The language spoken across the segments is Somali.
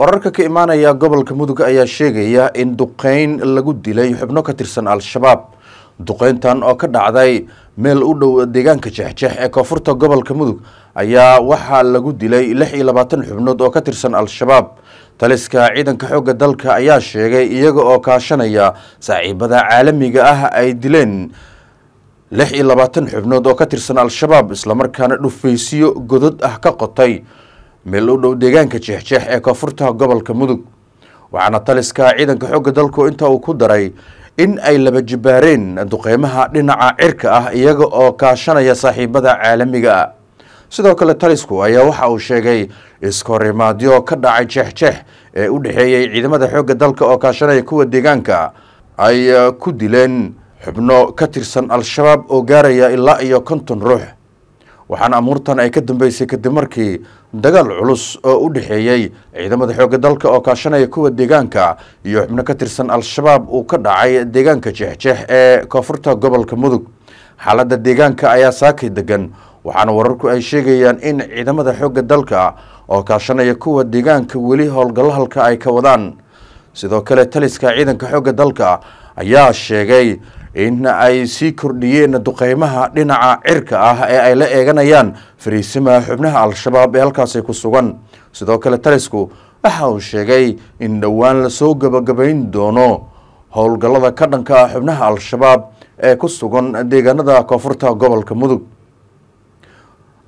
wararka ka imaanaya gobolka mudug ayaa sheegaya in duqeyn lagu dilay xubno ka tirsan al-shabaab duqeyntan oo ka dhacday meel u dhow deegaanka jexjex ee koonfurta gobolka mudug ayaa waxaa lagu dilay lix iyo labaatan xubnood oo ka tirsan al-shabaab taliska ciidanka xoogga dalka ayaa sheegay iyaga oo kaashanaya saaxiibada caalamiga ah ay dileen lix iyo labaatan xubnood oo ka tirsan al-shabaab islamarkaana dhufaysiyo godod ah ka qotay meel u dhow deegaanka jeexjeex ee koonfurta gobolka mudug waxaana taliska ciidanka xoogga dalku inta uu ku daray in ay laba jibaareen duqeymaha dhinaca cirka ah iyaga oo kaashanaya saaxiibada caalamiga ah sidoo kale talisku ayaa waxa uu sheegay iskahorimaadyo ka dhacay jeexjeex ee u dhexeeyey ciidamada xoogga dalka oo kaashanaya kuwa deegaanka ay eh, ku dileen xubno ka tirsan al-shabaab oo gaaraya ilaa iyo konton ruux waxaana amuurtan ay ka dambeysay kadib markii dagaal culus oo u dhexeeyey ciidamada xooga dalka oo kaashanaya kuwa deegaanka iyo xubno ka tirsan al-shabaab uu ka dhacay deegaanka jeexjeex ee koonfurta gobolka mudug xaaladda deegaanka ayaa saaki degan waxaana wararku ay sheegayaan in ciidamada xoogga dalka oo kaashanaya kuwa deegaanka weli howlgallahalka ay ka wadaan sidoo kale taliska ciidanka xoogga dalka ayaa sheegay in ay sii kordhiyeen duqeymaha dhinaca cirka ah ee ay la eeganayaan fariisimaha xubnaha al-shabaab ee halkaasi ku sugan sidoo kale talisku waxa uu sheegay in dhowaan lasoo gebagabayn doono howlgallada ka dhanka xubnaha al-shabaab ee ku sugan deegaanada koonfurta gobolka mudug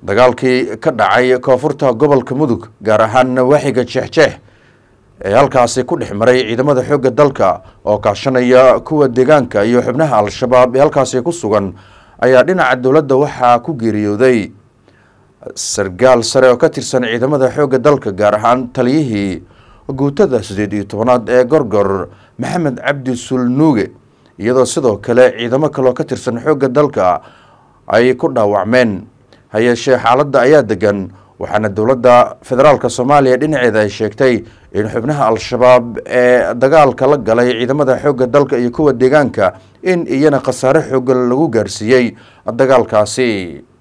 dagaalkii ka dhacay koonfurta gobolka mudug gaar ahaan waaxiga jeexjeex ee halkaasi ku dhex maray ciidamada xoogga dalka oo kaashanaya kuwa deegaanka iyo xubnaha al-shabaab ee halkaasi ku sugan ayaa dhinaca dowladda waxaa ku geeriyooday sargaal sare oo ka tirsan ciidamada xoogga dalka gaar ahaan taliyihii guutada sideed iyo tobanaad ee gorgor maxamed cabdi sulnuuge iyadoo sidoo kale ciidamo kaleoo ka tirsan xoogga dalka ay ku dhaawacmeen hayeeshee xaaladda ayaa degan waxaana dowladda federaalka soomaaliya dhinaceeda ay sheegtay in xubnaha al-shabaab ee dagaalka la galay ciidamada xoogga dalka iyo kuwa deegaanka in iyana khasaare xoogan lagu gaarsiiyey dagaalkaasi